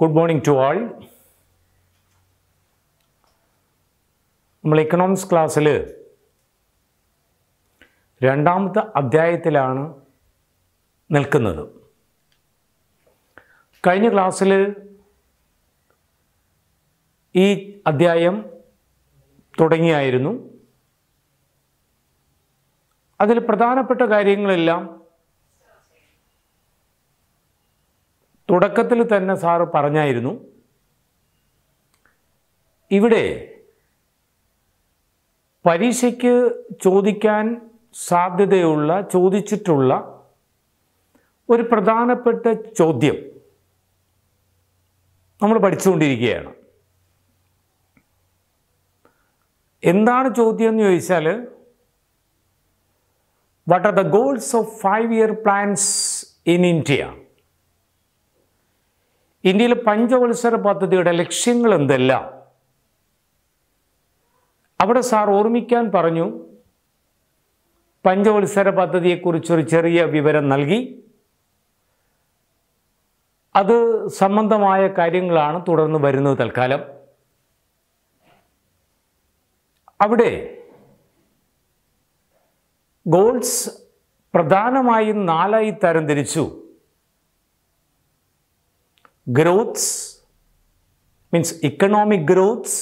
Good morning to ആൾ നമ്മൾ economics ക്ലാസ്സിൽ രണ്ടാമത്തെ അധ്യായത്തിലാണ് നിൽക്കുന്നത് കഴിഞ്ഞ ക്ലാസ്സിൽ ഈ അധ്യായം തുടങ്ങിയായിരുന്നു അതിൽ പ്രധാനപ്പെട്ട കാര്യങ്ങളെല്ലാം തുടക്കത്തിൽ തന്നെ സാറ് പറഞ്ഞായിരുന്നു ഇവിടെ പരീക്ഷയ്ക്ക് ചോദിക്കാൻ സാധ്യതയുള്ള ചോദിച്ചിട്ടുള്ള ഒരു പ്രധാനപ്പെട്ട ചോദ്യം നമ്മൾ പഠിച്ചുകൊണ്ടിരിക്കുകയാണ് എന്താണ് ചോദ്യം എന്ന് ചോദിച്ചാൽ what are the goals of five year plans in India ഇന്ത്യയിലെ പഞ്ചവത്സര പദ്ധതിയുടെ ലക്ഷ്യങ്ങൾ എന്തെല്ലാം അവിടെ സാർ ഓർമ്മിക്കാൻ പറഞ്ഞു പഞ്ചവത്സര പദ്ധതിയെക്കുറിച്ചൊരു ചെറിയ വിവരം നൽകി അത് സംബന്ധമായ കാര്യങ്ങളാണ് തുടർന്ന് വരുന്നത് തൽക്കാലം അവിടെ ഗോൾസ് പ്രധാനമായും നാലായി തരംതിരിച്ചു ഗ്രോത്ത്സ് മീൻസ് ഇക്കണോമിക് ഗ്രോത്ത്സ്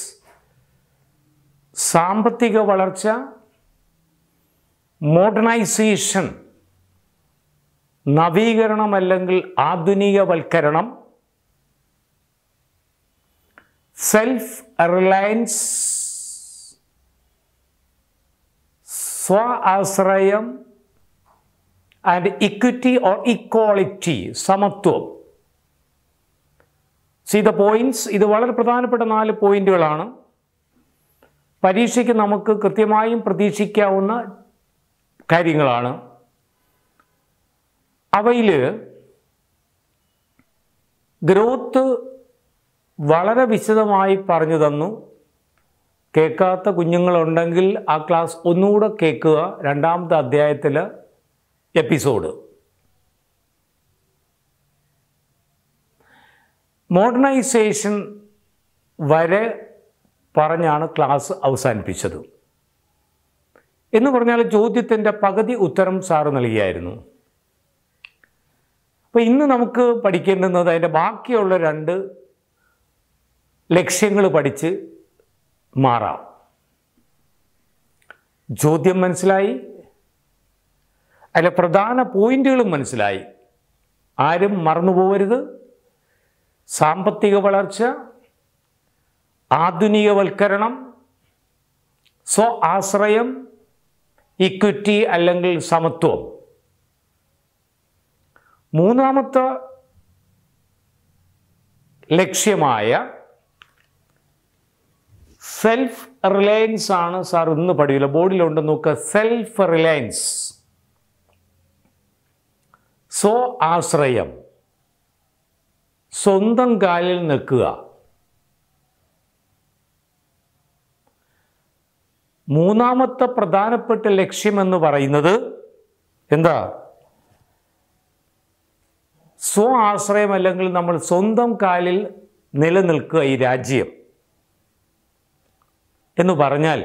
സാമ്പത്തിക വളർച്ച മോഡേണൈസേഷൻ നവീകരണം അല്ലെങ്കിൽ ആധുനികവൽക്കരണം സെൽഫ് റിലയൻസ് സ്വ ആശ്രയം ആൻഡ് ഇക്വിറ്റി ഓർ ഇക്വാളിറ്റി സമത്വം സി ദ പോയിന്റ്സ് ഇത് വളരെ പ്രധാനപ്പെട്ട നാല് പോയിന്റുകളാണ് പരീക്ഷയ്ക്ക് നമുക്ക് കൃത്യമായും പ്രതീക്ഷിക്കാവുന്ന കാര്യങ്ങളാണ് അവയിൽ ഗ്രോത്ത് വളരെ വിശദമായി പറഞ്ഞു തന്നു കേൾക്കാത്ത കുഞ്ഞുങ്ങളുണ്ടെങ്കിൽ ആ ക്ലാസ് ഒന്നുകൂടെ കേൾക്കുക രണ്ടാമത്തെ അധ്യായത്തിൽ എപ്പിസോഡ് മോഡേണൈസേഷൻ വരെ പറഞ്ഞാണ് ക്ലാസ് അവസാനിപ്പിച്ചത് എന്ന് പറഞ്ഞാൽ ചോദ്യത്തിൻ്റെ പകുതി ഉത്തരം സാറ് നൽകിയായിരുന്നു അപ്പോൾ ഇന്ന് നമുക്ക് പഠിക്കേണ്ടുന്നത് അതിൻ്റെ ബാക്കിയുള്ള രണ്ട് ലക്ഷ്യങ്ങൾ പഠിച്ച് മാറാം ചോദ്യം മനസ്സിലായി അതിലെ പ്രധാന പോയിന്റുകളും മനസ്സിലായി ആരും മറന്നു പോകരുത് സാമ്പത്തിക വളർച്ച ആധുനികവൽക്കരണം സ്വ ആശ്രയം ഇക്വിറ്റി അല്ലെങ്കിൽ സമത്വം മൂന്നാമത്തെ ലക്ഷ്യമായ സെൽഫ് റിലയൻസ് ആണ് സാർ ഇന്ന് പഠിക്കില്ല ബോർഡിലുണ്ട് നോക്കുക സെൽഫ് റിലയൻസ് സ്വ ആശ്രയം സ്വന്തം കാലിൽ നിൽക്കുക മൂന്നാമത്തെ പ്രധാനപ്പെട്ട ലക്ഷ്യമെന്ന് പറയുന്നത് എന്താ സ്വ ആശ്രയം അല്ലെങ്കിൽ നമ്മൾ സ്വന്തം കാലിൽ നിലനിൽക്കുക ഈ രാജ്യം എന്ന് പറഞ്ഞാൽ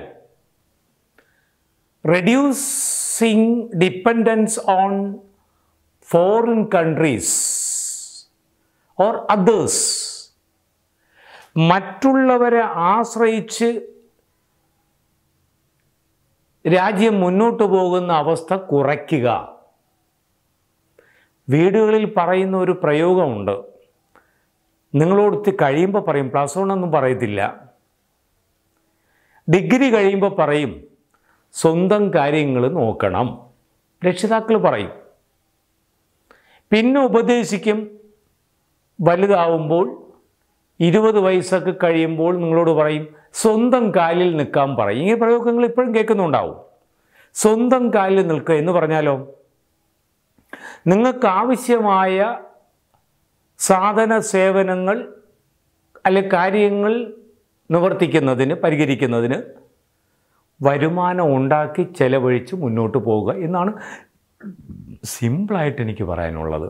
reducing dependence on foreign countries or others മറ്റുള്ളവരെ ആശ്രയിച്ച് രാജ്യം മുന്നോട്ട് പോകുന്ന അവസ്ഥ കുറയ്ക്കുക വീടുകളിൽ പറയുന്ന ഒരു പ്രയോഗമുണ്ട് നിങ്ങളോടുത്ത് കഴിയുമ്പോൾ പറയും പ്ലസ് വൺ ഒന്നും പറയത്തില്ല ഡിഗ്രി കഴിയുമ്പോൾ പറയും സ്വന്തം കാര്യങ്ങൾ നോക്കണം രക്ഷിതാക്കൾ പറയും പിന്നെ ഉപദേശിക്കും വലുതാവുമ്പോൾ ഇരുപത് വയസ്സൊക്കെ കഴിയുമ്പോൾ നിങ്ങളോട് പറയും സ്വന്തം കാലിൽ നിൽക്കാൻ പറയും ഇങ്ങനെ പ്രയോഗങ്ങൾ ഇപ്പോഴും കേൾക്കുന്നുണ്ടാവും സ്വന്തം കാലിൽ നിൽക്കുക എന്ന് പറഞ്ഞാലോ നിങ്ങൾക്ക് ആവശ്യമായ സാധന സേവനങ്ങൾ അല്ലെ കാര്യങ്ങൾ നിവർത്തിക്കുന്നതിന് പരിഹരിക്കുന്നതിന് വരുമാനം ഉണ്ടാക്കി ചെലവഴിച്ച് മുന്നോട്ട് പോവുക എന്നാണ് സിമ്പിളായിട്ട് എനിക്ക് പറയാനുള്ളത്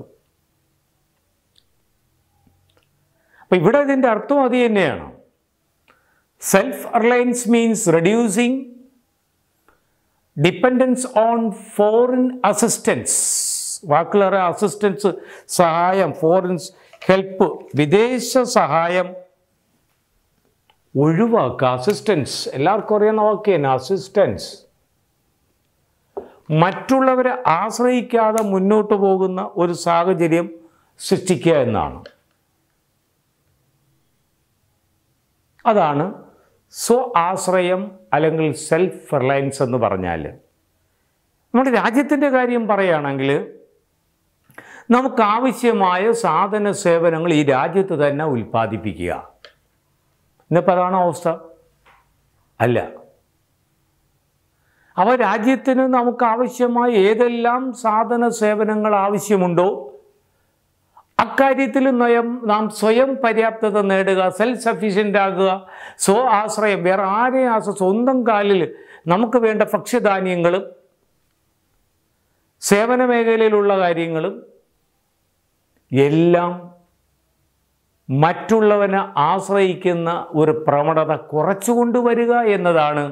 അപ്പം ഇവിടെ ഇതിൻ്റെ അർത്ഥം അത് തന്നെയാണ് self reliance means reducing dependence on foreign assistance വാക്കിലേറെ അസിസ്റ്റൻസ് സഹായം ഫോറിൻ ഹെൽപ്പ് വിദേശ സഹായം ഒഴിവാക്കുക അസിസ്റ്റൻസ് എല്ലാവർക്കും അറിയാവുന്ന വാക്ക് അസിസ്റ്റൻസ് മറ്റുള്ളവരെ ആശ്രയിക്കാതെ മുന്നോട്ട് പോകുന്ന ഒരു സാഹചര്യം സൃഷ്ടിക്കുക എന്നാണ് അതാണ് സ്വ ആശ്രയം അല്ലെങ്കിൽ സെൽഫ് റിലയൻസ് എന്ന് പറഞ്ഞാൽ നമ്മുടെ രാജ്യത്തിൻ്റെ കാര്യം പറയുകയാണെങ്കിൽ നമുക്കാവശ്യമായ സാധന സേവനങ്ങൾ ഈ രാജ്യത്ത് തന്നെ ഉൽപ്പാദിപ്പിക്കുക ഇന്നിപ്പോൾ അതാണ് അവസ്ഥ അല്ല അവ രാജ്യത്തിന് നമുക്ക് ആവശ്യമായ ഏതെല്ലാം സാധന സേവനങ്ങൾ ആവശ്യമുണ്ടോ അക്കാര്യത്തിൽ നയം നാം സ്വയം പര്യാപ്തത നേടുക സെൽഫ് സഫീഷ്യൻ്റ് ആകുക സ്വ ആശ്രയം വേറെ ആരെയും ആശ്രയം സ്വന്തം കാലിൽ നമുക്ക് വേണ്ട ഭക്ഷ്യധാന്യങ്ങളും സേവന മേഖലയിലുള്ള കാര്യങ്ങളും എല്ലാം മറ്റുള്ളവനെ ആശ്രയിക്കുന്ന ഒരു പ്രവണത കുറച്ചു എന്നതാണ്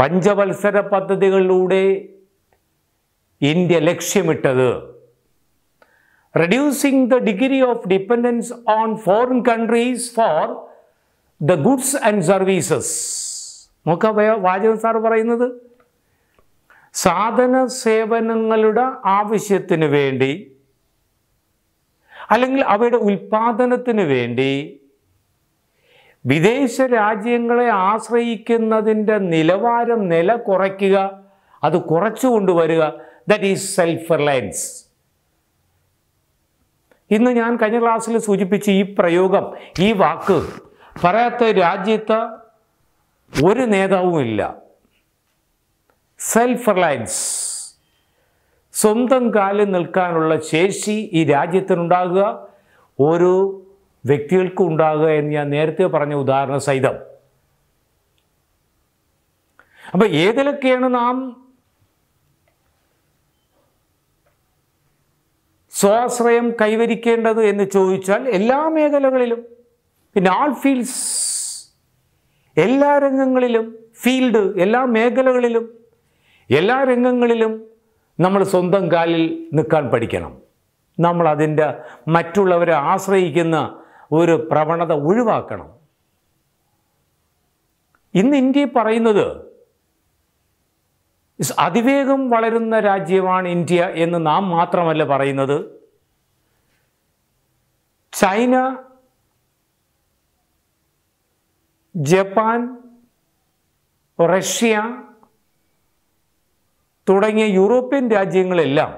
പഞ്ചവത്സര പദ്ധതികളിലൂടെ ഇന്ത്യ ലക്ഷ്യമിട്ടത് reducing the degree of dependence on foreign countries for the goods and services നോക്കാം വാചകൻ സാർ പറയുന്നത് സാധന സേവനങ്ങളുടെ ആവശ്യത്തിന് വേണ്ടി അല്ലെങ്കിൽ അവയുടെ ഉൽപാദനത്തിന് വേണ്ടി വിദേശ രാജ്യങ്ങളെ ആശ്രയിക്കുന്നതിൻ്റെ നിലവാരം നില കുറയ്ക്കുക അത് കുറച്ചു കൊണ്ടുവരിക ദറ്റ് ഈസ് സെൽഫ് റിലയൻസ് ഇന്ന് ഞാൻ കഴിഞ്ഞ ക്ലാസ്സിൽ സൂചിപ്പിച്ച ഈ പ്രയോഗം ഈ വാക്ക് പറയാത്ത രാജ്യത്ത് ഒരു നേതാവുമില്ല സെൽഫ് റിലയൻസ് സ്വന്തം കാലിൽ നിൽക്കാനുള്ള ശേഷി ഈ രാജ്യത്തിനുണ്ടാകുക ഓരോ വ്യക്തികൾക്കും ഉണ്ടാകുക എന്ന് ഞാൻ നേരത്തെ പറഞ്ഞ ഉദാഹരണ സഹിതം അപ്പോൾ ഏതിലൊക്കെയാണ് നാം സ്വാശ്രയം കൈവരിക്കേണ്ടത് എന്ന് ചോദിച്ചാൽ എല്ലാ മേഖലകളിലും പിന്നെ ആൾ ഫീൽഡ്സ് എല്ലാ രംഗങ്ങളിലും ഫീൽഡ് എല്ലാ മേഖലകളിലും എല്ലാ രംഗങ്ങളിലും നമ്മൾ സ്വന്തം കാലിൽ നിൽക്കാൻ പഠിക്കണം നമ്മൾ അതിൻ്റെ മറ്റുള്ളവരെ ആശ്രയിക്കുന്ന ഒരു പ്രവണത ഒഴിവാക്കണം ഇന്ന് ഇന്ത്യ പറയുന്നത് അതിവേഗം വളരുന്ന രാജ്യമാണ് ഇന്ത്യ എന്ന് നാം മാത്രമല്ല പറയുന്നത് ചൈന ജപ്പാൻ റഷ്യ തുടങ്ങിയ യൂറോപ്യൻ രാജ്യങ്ങളെല്ലാം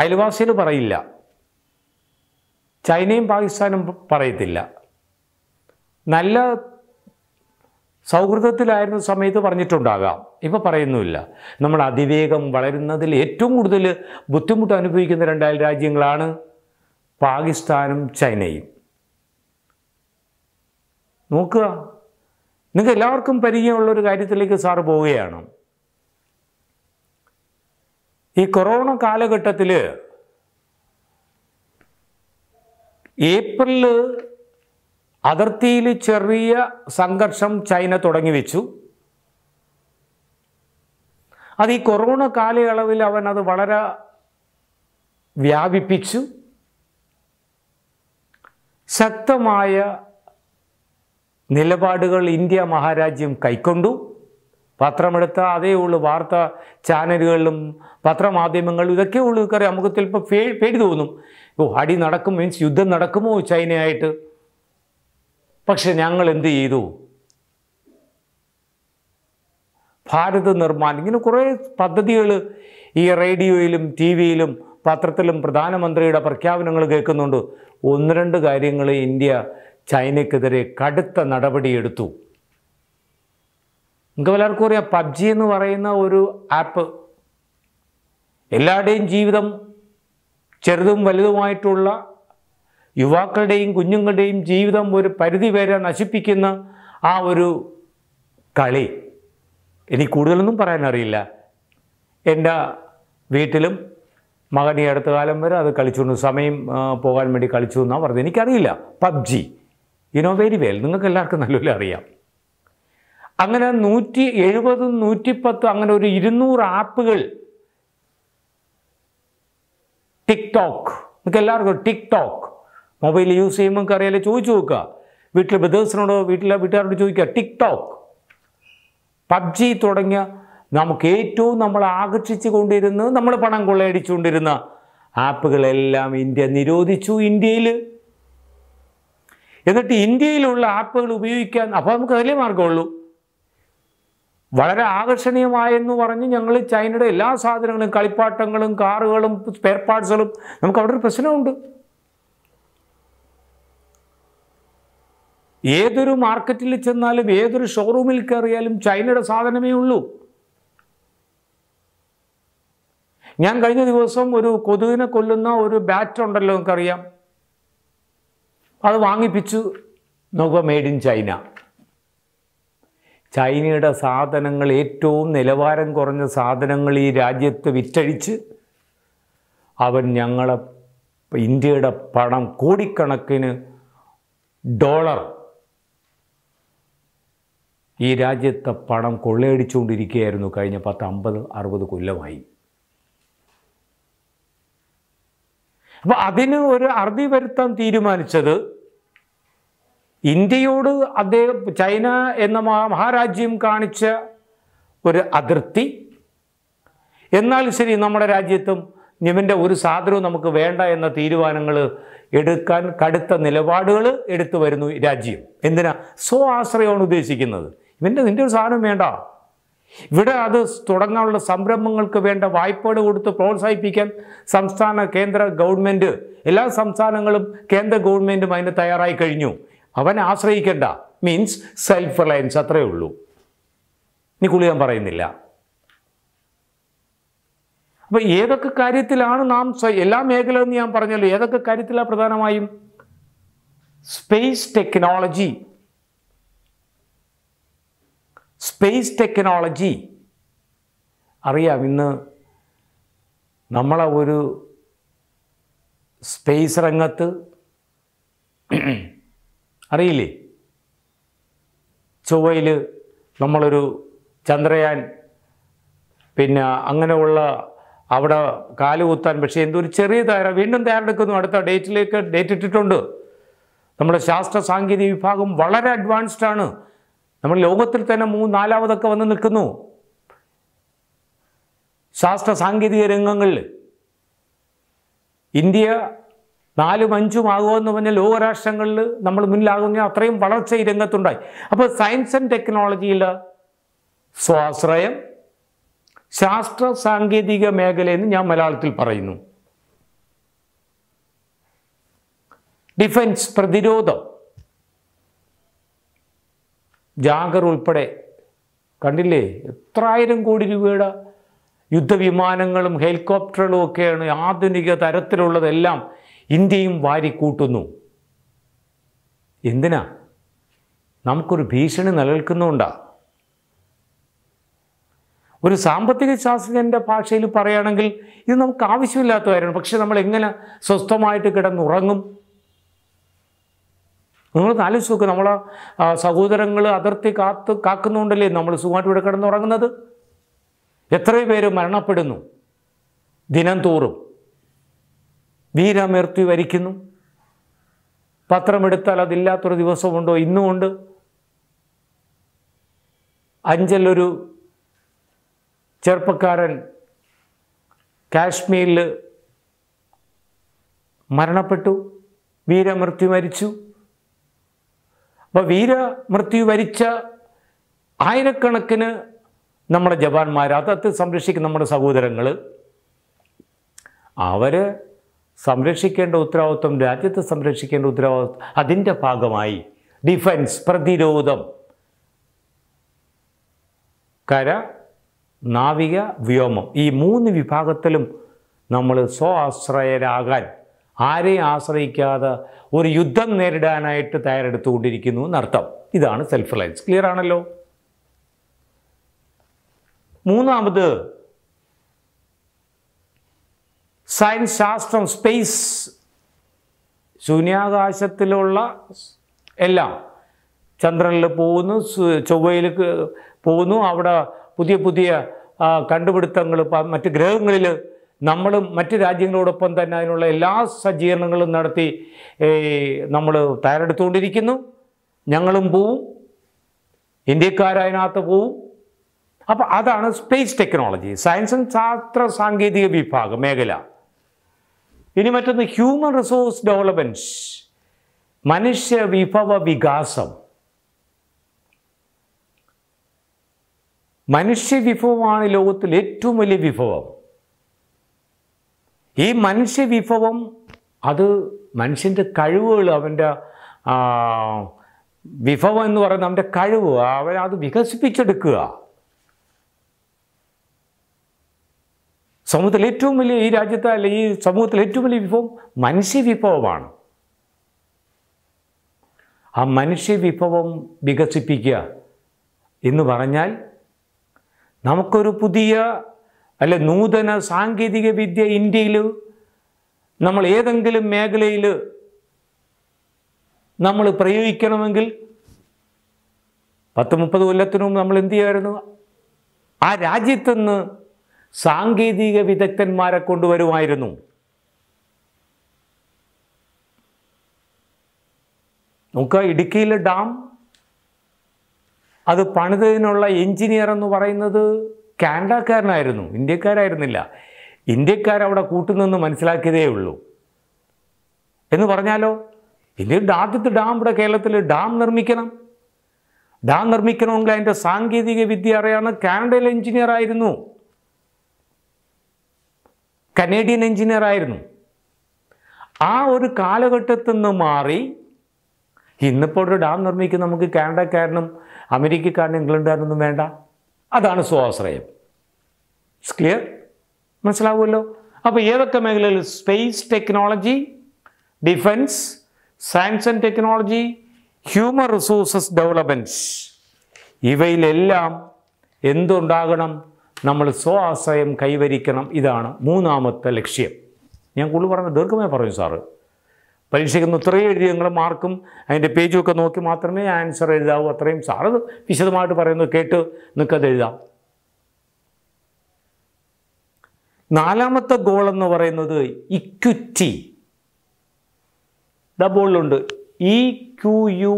അയൽവാസികൾ പറയില്ല ചൈനയും പാകിസ്ഥാനും പറയത്തില്ല നല്ല സൗഹൃദത്തിലായിരുന്ന സമയത്ത് പറഞ്ഞിട്ടുണ്ടാകാം ഇപ്പോൾ പറയുന്നുമില്ല നമ്മൾ അതിവേഗം വളരുന്നതിൽ ഏറ്റവും കൂടുതൽ ബുദ്ധിമുട്ട് അനുഭവിക്കുന്ന രണ്ടായ രാജ്യങ്ങളാണ് പാകിസ്ഥാനും ചൈനയും നോക്കുക നിങ്ങൾക്ക് എല്ലാവർക്കും ഒരു കാര്യത്തിലേക്ക് സാറ് പോവുകയാണ് ഈ കൊറോണ കാലഘട്ടത്തിൽ ഏപ്രില് അതിർത്തിയിൽ ചെറിയ സംഘർഷം ചൈന തുടങ്ങി വെച്ചു അത് ഈ കൊറോണ കാലയളവിൽ അവൻ അത് വളരെ വ്യാപിപ്പിച്ചു ശക്തമായ നിലപാടുകൾ ഇന്ത്യ മഹാരാജ്യം കൈക്കൊണ്ടു പത്രമെടുത്ത അതേ ഉള്ളൂ വാർത്ത ചാനലുകളിലും പത്രമാധ്യമങ്ങളിലും ഇതൊക്കെ ഉള്ളൂ നമുക്കറിയാം നമുക്ക് ചിലപ്പോൾ പേടി തോന്നും ഓ അടി നടക്കും മീൻസ് യുദ്ധം നടക്കുമോ ചൈനയായിട്ട് പക്ഷെ ഞങ്ങൾ എന്ത് ചെയ്തു ഭാരത് നിർമ്മാൺ ഇങ്ങനെ കുറേ പദ്ധതികൾ ഈ റേഡിയോയിലും ടി വിയിലും പത്രത്തിലും പ്രധാനമന്ത്രിയുടെ പ്രഖ്യാപനങ്ങൾ കേൾക്കുന്നുണ്ട് ഒന്ന് രണ്ട് കാര്യങ്ങൾ ഇന്ത്യ ചൈനയ്ക്കെതിരെ കടുത്ത നടപടിയെടുത്തു നിങ്ങൾക്ക് പലർക്കും അറിയാം പബ്ജി എന്ന് പറയുന്ന ഒരു ആപ്പ് എല്ലാവരുടെയും ജീവിതം ചെറുതും വലുതുമായിട്ടുള്ള യുവാക്കളുടെയും കുഞ്ഞുങ്ങളുടെയും ജീവിതം ഒരു പരിധി വരെ നശിപ്പിക്കുന്ന ആ ഒരു കളി എനിക്ക് കൂടുതലൊന്നും പറയാനറിയില്ല എൻ്റെ വീട്ടിലും മകൻ ഈ അടുത്ത കാലം വരെ അത് കളിച്ചുകൊണ്ട് സമയം പോകാൻ വേണ്ടി കളിച്ചു എന്നാണ് പറഞ്ഞത് എനിക്കറിയില്ല പബ്ജി യുനോ വെരി വെൽ നിങ്ങൾക്ക് എല്ലാവർക്കും നല്ലപോലെ അറിയാം അങ്ങനെ നൂറ്റി എഴുപതും നൂറ്റിപ്പത്തും അങ്ങനെ ഒരു ഇരുന്നൂറ് ആപ്പുകൾ ടിക്ടോക്ക് നിങ്ങൾക്ക് എല്ലാവർക്കും ടിക്ടോക്ക് മൊബൈൽ യൂസ് ചെയ്യുമ്പോൾ അറിയാലോ ചോദിച്ചു നോക്കുക വീട്ടിലെ ബ്രദേഴ്സിനോടോ വീട്ടിലെ വീട്ടുകാരോട് ചോദിക്കുക ടിക്ടോക്ക് പബ്ജി തുടങ്ങിയ നമുക്ക് ഏറ്റവും നമ്മൾ ആകർഷിച്ചു കൊണ്ടിരുന്ന നമ്മൾ പണം കൊള്ളയടിച്ചുകൊണ്ടിരുന്ന ആപ്പുകളെല്ലാം ഇന്ത്യ നിരോധിച്ചു ഇന്ത്യയിൽ എന്നിട്ട് ഇന്ത്യയിലുള്ള ആപ്പുകൾ ഉപയോഗിക്കാൻ അപ്പോൾ നമുക്ക് അതിലേ മാർഗമുള്ളൂ വളരെ ആകർഷണീയമായെന്ന് പറഞ്ഞ് ഞങ്ങൾ ചൈനയുടെ എല്ലാ സാധനങ്ങളും കളിപ്പാട്ടങ്ങളും കാറുകളും സ്പെയർ പാർട്സുകളും നമുക്ക് അവിടെ ഒരു പ്രശ്നമുണ്ട് ഏതൊരു മാർക്കറ്റിൽ ചെന്നാലും ഏതൊരു ഷോറൂമിൽ കയറിയാലും ചൈനയുടെ സാധനമേ ഉള്ളൂ ഞാൻ കഴിഞ്ഞ ദിവസം ഒരു കൊതുവിനെ കൊല്ലുന്ന ഒരു ബാറ്റ് ഉണ്ടല്ലോ നിങ്ങൾക്കറിയാം അത് വാങ്ങിപ്പിച്ചു നോക്കുക മെയ്ഡ് ഇൻ ചൈന ചൈനയുടെ സാധനങ്ങൾ ഏറ്റവും നിലവാരം കുറഞ്ഞ സാധനങ്ങൾ ഈ രാജ്യത്ത് വിറ്റഴിച്ച് അവൻ ഞങ്ങളെ ഇന്ത്യയുടെ പണം കോടിക്കണക്കിന് ഡോളർ ഈ രാജ്യത്തെ പണം കൊള്ളയടിച്ചുകൊണ്ടിരിക്കുകയായിരുന്നു കഴിഞ്ഞ പത്ത് അമ്പത് അറുപത് കൊല്ലമായി അപ്പോൾ അതിന് ഒരു അറുതി വരുത്താൻ തീരുമാനിച്ചത് ഇന്ത്യയോട് അദ്ദേഹം ചൈന എന്ന മഹാരാജ്യം കാണിച്ച ഒരു അതിർത്തി എന്നാൽ ശരി നമ്മുടെ രാജ്യത്തും നിമിൻ്റെ ഒരു സാധനവും നമുക്ക് വേണ്ട എന്ന തീരുമാനങ്ങൾ എടുക്കാൻ കടുത്ത നിലപാടുകൾ എടുത്തു വരുന്നു രാജ്യം എന്തിനാ സ്വ ആശ്രയമാണ് ഉദ്ദേശിക്കുന്നത് ഇവൻ്റെ നിൻ്റെ ഒരു സാധനം വേണ്ട ഇവിടെ അത് തുടങ്ങാനുള്ള സംരംഭങ്ങൾക്ക് വേണ്ട വായ്പകൾ കൊടുത്ത് പ്രോത്സാഹിപ്പിക്കാൻ സംസ്ഥാന കേന്ദ്ര ഗവൺമെൻറ് എല്ലാ സംസ്ഥാനങ്ങളും കേന്ദ്ര ഗവൺമെൻറ്റും അതിന് തയ്യാറായി കഴിഞ്ഞു അവൻ ആശ്രയിക്കേണ്ട മീൻസ് സെൽഫ് റിലയൻസ് അത്രയേ ഉള്ളൂ ഇനി കുളി ഞാൻ പറയുന്നില്ല അപ്പോൾ ഏതൊക്കെ കാര്യത്തിലാണ് നാം എല്ലാ മേഖലകളും ഞാൻ പറഞ്ഞല്ലോ ഏതൊക്കെ കാര്യത്തിലാണ് പ്രധാനമായും സ്പേസ് ടെക്നോളജി സ്പേസ് ടെക്നോളജി അറിയാം ഇന്ന് നമ്മളെ ഒരു സ്പേസ് രംഗത്ത് അറിയില്ലേ ചൊവ്വയിൽ നമ്മളൊരു ചന്ദ്രയാൻ പിന്നെ അങ്ങനെയുള്ള അവിടെ കാലുകുത്താൻ പക്ഷേ എന്തോ ഒരു ചെറിയ തയ്യാറ വീണ്ടും തയ്യാറെടുക്കുന്നു അടുത്ത ഡേറ്റിലേക്ക് ഡേറ്റ് ഇട്ടിട്ടുണ്ട് നമ്മുടെ ശാസ്ത്ര സാങ്കേതിക വിഭാഗം വളരെ അഡ്വാൻസ്ഡ് ആണ് നമ്മൾ ലോകത്തിൽ തന്നെ മൂന്ന് നാലാമതൊക്കെ വന്ന് നിൽക്കുന്നു ശാസ്ത്ര സാങ്കേതിക രംഗങ്ങളിൽ ഇന്ത്യ നാലും അഞ്ചും ആകുമെന്ന് പറഞ്ഞ ലോകരാഷ്ട്രങ്ങളിൽ നമ്മൾ മുന്നിലാകുന്ന അത്രയും വളർച്ച ഈ രംഗത്തുണ്ടായി അപ്പോൾ സയൻസ് ആൻഡ് ടെക്നോളജിയിൽ സ്വാശ്രയം ശാസ്ത്ര സാങ്കേതിക മേഖലയെന്ന് ഞാൻ മലയാളത്തിൽ പറയുന്നു ഡിഫൻസ് പ്രതിരോധം ജാഗർ ഉൾപ്പെടെ കണ്ടില്ലേ എത്രായിരം കോടി രൂപയുടെ യുദ്ധവിമാനങ്ങളും ഹെലികോപ്റ്ററുകളും ഒക്കെയാണ് ആധുനിക തരത്തിലുള്ളതെല്ലാം ഇന്ത്യയും വാരിക്കൂട്ടുന്നു എന്തിനാ നമുക്കൊരു ഭീഷണി നിലനിൽക്കുന്നുണ്ടാ ഒരു സാമ്പത്തിക ശാസ്ത്രജ്ഞൻ്റെ ഭാഷയിൽ പറയുകയാണെങ്കിൽ ഇത് നമുക്ക് ആവശ്യമില്ലാത്ത കാര്യമാണ് പക്ഷെ നമ്മൾ എങ്ങനെ സ്വസ്ഥമായിട്ട് കിടന്നുറങ്ങും നിങ്ങൾ നാലും സുഖം നമ്മളെ സഹോദരങ്ങൾ അതിർത്തി കാത്ത് കാക്കുന്നുണ്ടല്ലേ നമ്മൾ സുഖമായിട്ട് ഇവിടെ കിടന്നുറങ്ങുന്നത് എത്രയോ പേര് മരണപ്പെടുന്നു ദിനം തോറും വീരമേർത്തി വരിക്കുന്നു പത്രമെടുത്താൽ അതില്ലാത്തൊരു ദിവസമുണ്ടോ ഇന്നുമുണ്ട് അഞ്ചലൊരു ചെറുപ്പക്കാരൻ കാശ്മീരിൽ മരണപ്പെട്ടു വീരമൃത്യു മരിച്ചു അപ്പോൾ വീരമൃത്യു വരിച്ച ആയിരക്കണക്കിന് നമ്മുടെ ജവാന്മാർ അതത് സംരക്ഷിക്കുന്ന നമ്മുടെ സഹോദരങ്ങൾ അവർ സംരക്ഷിക്കേണ്ട ഉത്തരവാദിത്വം രാജ്യത്തെ സംരക്ഷിക്കേണ്ട ഉത്തരവാദിത്വം അതിൻ്റെ ഭാഗമായി ഡിഫൻസ് പ്രതിരോധം കര നാവിക വ്യോമം ഈ മൂന്ന് വിഭാഗത്തിലും നമ്മൾ സ്വാശ്രയരാകാൻ ആരെ ആശ്രയിക്കാതെ ഒരു യുദ്ധം നേരിടാനായിട്ട് തയ്യാറെടുത്തുകൊണ്ടിരിക്കുന്നു എന്നർത്ഥം ഇതാണ് സെൽഫ് റിലയൻസ് ക്ലിയർ ആണല്ലോ മൂന്നാമത് സയൻസ് ശാസ്ത്രം സ്പേസ് ശൂന്യാകാശത്തിലുള്ള എല്ലാം ചന്ദ്രനിൽ പോകുന്നു ചൊവ്വയിൽ പോകുന്നു അവിടെ പുതിയ പുതിയ കണ്ടുപിടുത്തങ്ങൾ മറ്റ് ഗ്രഹങ്ങളിൽ നമ്മളും മറ്റ് രാജ്യങ്ങളോടൊപ്പം തന്നെ അതിനുള്ള എല്ലാ സജ്ജീകരണങ്ങളും നടത്തി നമ്മൾ തയ്യാറെടുത്തുകൊണ്ടിരിക്കുന്നു ഞങ്ങളും പോവും ഇന്ത്യക്കാരതിനകത്ത് പോവും അപ്പോൾ അതാണ് സ്പേസ് ടെക്നോളജി സയൻസ് ആൻഡ് ശാസ്ത്ര സാങ്കേതിക വിഭാഗം മേഖല ഇനി മറ്റൊന്ന് ഹ്യൂമൻ റിസോഴ്സ് ഡെവലപ്മെൻറ്റ്സ് മനുഷ്യ വിഭവ വികാസം മനുഷ്യ വിഭവമാണ് ലോകത്തിലെ ഏറ്റവും വലിയ വിഭവം ഈ മനുഷ്യ വിഭവം അത് മനുഷ്യൻ്റെ കഴിവുകൾ അവൻ്റെ വിഭവം എന്ന് പറയുന്നത് അവൻ്റെ കഴിവ് അവനത് അത് വികസിപ്പിച്ചെടുക്കുക സമൂഹത്തിൽ ഏറ്റവും വലിയ ഈ രാജ്യത്ത് അല്ലെ ഈ സമൂഹത്തിൽ ഏറ്റവും വലിയ വിഭവം മനുഷ്യ വിഭവമാണ് ആ മനുഷ്യ വിഭവം വികസിപ്പിക്കുക എന്ന് പറഞ്ഞാൽ നമുക്കൊരു പുതിയ അല്ലെ നൂതന സാങ്കേതിക വിദ്യ ഇന്ത്യയിൽ നമ്മൾ ഏതെങ്കിലും മേഖലയിൽ നമ്മൾ പ്രയോഗിക്കണമെങ്കിൽ പത്ത് മുപ്പത് കൊല്ലത്തിനും നമ്മൾ എന്ത് ചെയ്യുമായിരുന്നു ആ രാജ്യത്തുനിന്ന് സാങ്കേതിക വിദഗ്ധന്മാരെ കൊണ്ടുവരുമായിരുന്നു നമുക്ക് ഇടുക്കിയിലെ ഡാം അത് പണിതതിനുള്ള എഞ്ചിനീയർ എന്ന് പറയുന്നത് കാനഡക്കാരനായിരുന്നു ഇന്ത്യക്കാരായിരുന്നില്ല അവിടെ കൂട്ടുനിന്ന് മനസ്സിലാക്കിയതേ ഉള്ളൂ എന്ന് പറഞ്ഞാലോ ഇന്ത്യ ആദ്യത്തെ ഡാം ഇവിടെ കേരളത്തിൽ ഡാം നിർമ്മിക്കണം ഡാം നിർമ്മിക്കണമെങ്കിൽ അതിൻ്റെ സാങ്കേതിക വിദ്യ അറിയാവുന്ന കാനഡയിൽ എഞ്ചിനീയർ ആയിരുന്നു കനേഡിയൻ എഞ്ചിനീയർ ആയിരുന്നു ആ ഒരു കാലഘട്ടത്തിൽ നിന്ന് മാറി ഇന്നിപ്പോൾ ഒരു ഡാം നിർമ്മിക്കുന്ന നമുക്ക് കാനഡക്കാരനും അമേരിക്കക്കാരനും ഇംഗ്ലണ്ടുകാരനൊന്നും വേണ്ട അതാണ് സ്വാശ്രയം ക്ലിയർ മനസ്സിലാവുമല്ലോ അപ്പോൾ ഏതൊക്കെ മേഖലയിൽ space technology defence science and technology human resources developments ഇവയിലെല്ലാം എന്തുണ്ടാകണം നമ്മൾ സ്വാശ്രയം കൈവരിക്കണം ഇതാണ് മൂന്നാമത്തെ ലക്ഷ്യം ഞാൻ കൂടുതൽ പറഞ്ഞ ദീർഘമായി പറഞ്ഞു സാറ് പരീക്ഷയ്ക്ക് ഉത്തരം എഴുതി നിങ്ങൾ മാർക്കും അതിൻ്റെ പേജും ഒക്കെ നോക്കി മാത്രമേ ആൻസർ എഴുതാവൂ അത്രയും സാറ് വിശദമായിട്ട് പറയുന്നു കേട്ട് നിൽക്കത് എഴുതാം നാലാമത്തെ ഗോൾ എന്ന് പറയുന്നത് equity the E Q U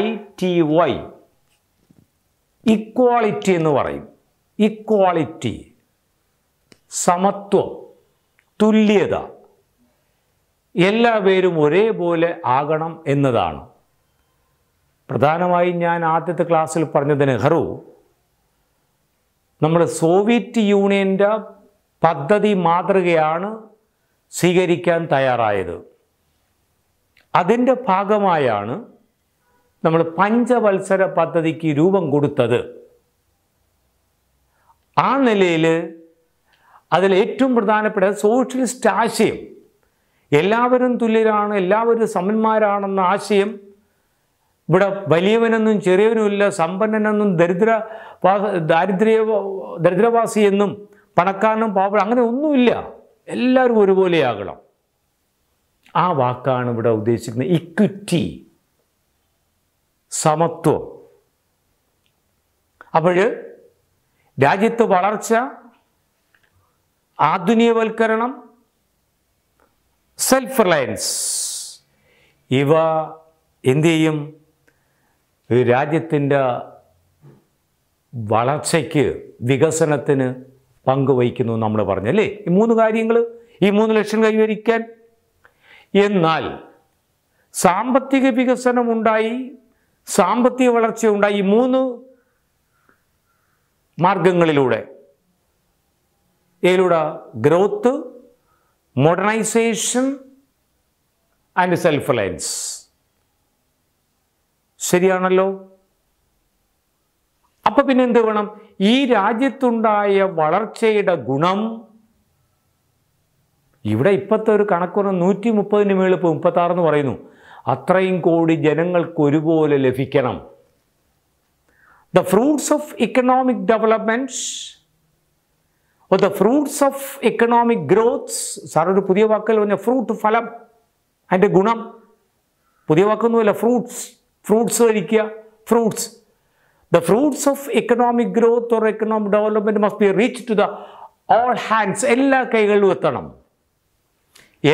I T Y equality എന്ന് പറയും ഇക്വാളിറ്റി സമത്വം തുല്യത എല്ലാവരും ഒരേപോലെ ആകണം എന്നതാണ് പ്രധാനമായും ഞാൻ ആദ്യത്തെ ക്ലാസ്സിൽ പറഞ്ഞത് നെഹ്റു നമ്മൾ സോവിയറ്റ് യൂണിയൻ്റെ പദ്ധതി മാതൃകയാണ് സ്വീകരിക്കാൻ തയ്യാറായത് അതിൻ്റെ ഭാഗമായാണ് നമ്മൾ പഞ്ചവത്സര പദ്ധതിക്ക് രൂപം കൊടുത്തത് ആ നിലയിൽ അതിൽ ഏറ്റവും പ്രധാനപ്പെട്ട സോഷ്യലിസ്റ്റ് ആശയം എല്ലാവരും തുല്യരാണ് എല്ലാവരും സമന്മാരാണെന്ന ആശയം ഇവിടെ വലിയവനെന്നും ചെറിയവനുമില്ല സമ്പന്നനെന്നും ദരിദ്ര ദാരിദ്ര്യ ദരിദ്രവാസി എന്നും പണക്കാരനും പാവം അങ്ങനെ ഒന്നുമില്ല എല്ലാവരും ഒരുപോലെയാകണം ആ വാക്കാണ് ഇവിടെ ഉദ്ദേശിക്കുന്നത് ഇക്വിറ്റി സമത്വം അപ്പോൾ രാജ്യത്ത് വളർച്ച ആധുനികവൽക്കരണം സെൽഫ് റിലയൻസ് ഇവ എന്തു ചെയ്യും രാജ്യത്തിൻ്റെ വളർച്ചയ്ക്ക് വികസനത്തിന് പങ്കുവഹിക്കുന്നു നമ്മൾ പറഞ്ഞല്ലേ ഈ മൂന്ന് കാര്യങ്ങൾ ഈ മൂന്ന് ലക്ഷ്യം കൈവരിക്കാൻ എന്നാൽ സാമ്പത്തിക വികസനമുണ്ടായി സാമ്പത്തിക ഉണ്ടായി ഈ മൂന്ന് മാർഗങ്ങളിലൂടെ ഇതിലൂടെ growth modernisation and self alliance ശരിയാണല്ലോ അപ്പം പിന്നെ എന്ത് വേണം ഈ രാജ്യത്തുണ്ടായ വളർച്ചയുടെ ഗുണം ഇവിടെ ഇപ്പോഴത്തെ ഒരു കണക്കുറ നൂറ്റി മുപ്പതിന് മേളിൽ ഇപ്പോൾ എന്ന് പറയുന്നു അത്രയും കോടി ജനങ്ങൾക്ക് ഒരുപോലെ ലഭിക്കണം the fruits of economic developments അപ്പോൾ the fruits of economic growths സാറൊരു പുതിയ വാക്കൽ പറഞ്ഞ ഫ്രൂട്ട് ഫലം അതിൻ്റെ ഗുണം പുതിയ വാക്കൊന്നുമില്ല ഫ്രൂട്ട്സ് ഫ്രൂട്ട്സ് കഴിക്കുക fruits the fruits of economic growth or economic development must be reach to the all hands എല്ലാ കൈകളിലും എത്തണം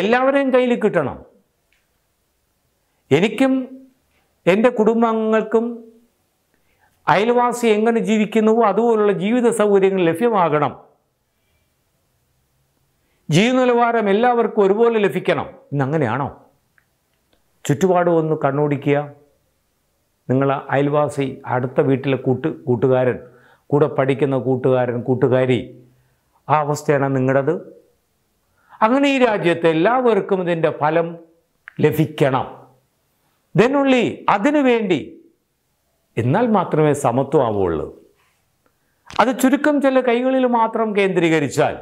എല്ലാവരെയും കയ്യിൽ കിട്ടണം എനിക്കും എൻ്റെ കുടുംബാംഗങ്ങൾക്കും അയൽവാസി എങ്ങനെ ജീവിക്കുന്നുവോ അതുപോലുള്ള ജീവിത സൗകര്യങ്ങൾ ലഭ്യമാകണം ജീവിതനിലവാരം എല്ലാവർക്കും ഒരുപോലെ ലഭിക്കണം ഇന്നങ്ങനെയാണോ ചുറ്റുപാടും ഒന്ന് കണ്ണോടിക്കുക നിങ്ങൾ അയൽവാസി അടുത്ത വീട്ടിലെ കൂട്ട് കൂട്ടുകാരൻ കൂടെ പഠിക്കുന്ന കൂട്ടുകാരൻ കൂട്ടുകാരി ആ അവസ്ഥയാണ് നിങ്ങളുടേത് അങ്ങനെ ഈ രാജ്യത്തെ എല്ലാവർക്കും ഇതിൻ്റെ ഫലം ലഭിക്കണം ദെനുള്ളി അതിനു വേണ്ടി എന്നാൽ മാത്രമേ സമത്വമാവുള്ളൂ അത് ചുരുക്കം ചില കൈകളിൽ മാത്രം കേന്ദ്രീകരിച്ചാൽ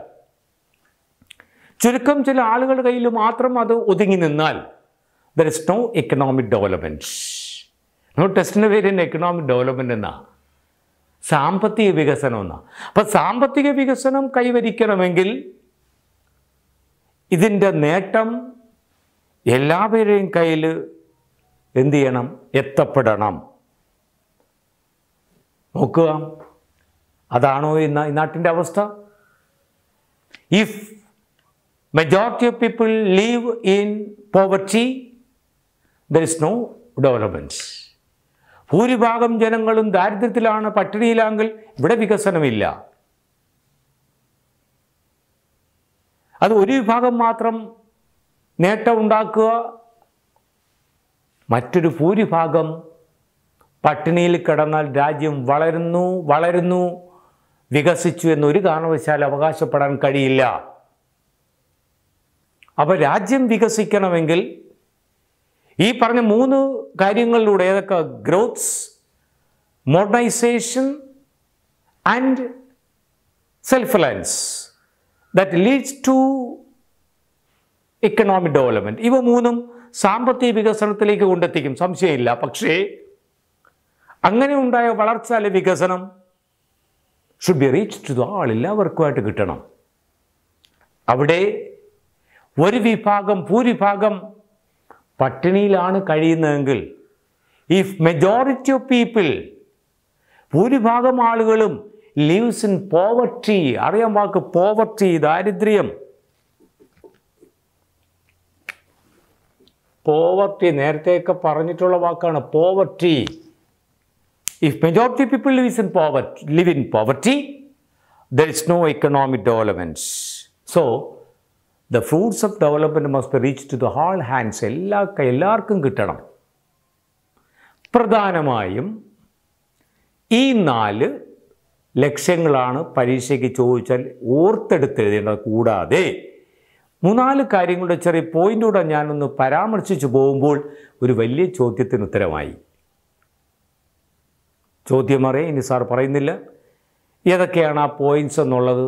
ചുരുക്കം ചില ആളുകളുടെ കയ്യിൽ മാത്രം അത് ഒതുങ്ങി നിന്നാൽ there is no economic development no ടെസ്റ്റിൻ്റെ പേര് തന്നെ എക്കണോമിക് ഡെവലപ്മെൻ്റ് എന്നാ സാമ്പത്തിക വികസനം എന്നാ അപ്പം സാമ്പത്തിക വികസനം കൈവരിക്കണമെങ്കിൽ ഇതിൻ്റെ നേട്ടം എല്ലാവരുടെയും കയ്യിൽ എന്തു ചെയ്യണം എത്തപ്പെടണം നോക്കുക അതാണോ ഇന്ന് ഈ നാട്ടിൻ്റെ അവസ്ഥ if majority of people live in poverty, there is no development. ഭൂരിഭാഗം ജനങ്ങളും ദാരിദ്ര്യത്തിലാണ് പട്ടിണിയിലാങ്കിൽ ഇവിടെ വികസനമില്ല അത് ഒരു വിഭാഗം മാത്രം നേട്ടം ഉണ്ടാക്കുക മറ്റൊരു ഭൂരിഭാഗം പട്ടിണിയിൽ കിടന്നാൽ രാജ്യം വളരുന്നു വളരുന്നു വികസിച്ചു എന്നൊരു കാരണവശാൽ അവകാശപ്പെടാൻ കഴിയില്ല അപ്പോൾ രാജ്യം വികസിക്കണമെങ്കിൽ ഈ പറഞ്ഞ മൂന്ന് കാര്യങ്ങളിലൂടെ ഏതൊക്കെ growths modernisation and self reliance that leads to economic development ഇവ മൂന്നും സാമ്പത്തിക വികസനത്തിലേക്ക് കൊണ്ടെത്തിക്കും സംശയമില്ല പക്ഷേ അങ്ങനെ ഉണ്ടായ വളർച്ച അല്ലെ വികസനം should be reach to all എല്ലാവർക്കുമായിട്ട് കിട്ടണം അവിടെ ഒരു വിഭാഗം ഭൂരിഭാഗം പട്ടിണിയിലാണ് കഴിയുന്നതെങ്കിൽ ഇഫ് മെജോറിറ്റി ഓഫ് പീപ്പിൾ ഭൂരിഭാഗം ആളുകളും ലിവ്സ് ഇൻ പോവർട്ടി അറിയാൻ വാക്ക് പോവർട്ടി ദാരിദ്ര്യം പോവർട്ടി നേരത്തെയൊക്കെ പറഞ്ഞിട്ടുള്ള വാക്കാണ് poverty if majority people lives in poverty live in poverty there is no economic developments so the fruits of development must reach to the all hands എല്ലാ എല്ലാവർക്കും കിട്ടണം പ്രധാനമായും ഈ നാല് ലക്ഷ്യങ്ങളാണ് പരീക്ഷയ്ക്ക് ചോദിച്ചാൽ ഓർത്തെടുത്ത് എഴുതേണ്ടത് കൂടാതെ മൂന്നാല് കാര്യങ്ങളുടെ ചെറിയ പോയിൻ്റൂടെ ഞാനൊന്ന് പരാമർശിച്ചു പോകുമ്പോൾ ഒരു വലിയ ചോദ്യത്തിന് ഉത്തരമായി ചോദ്യം അറിയാം ഇനി സാർ പറയുന്നില്ല ഏതൊക്കെയാണ് ആ പോയിൻറ്റ്സ് എന്നുള്ളത്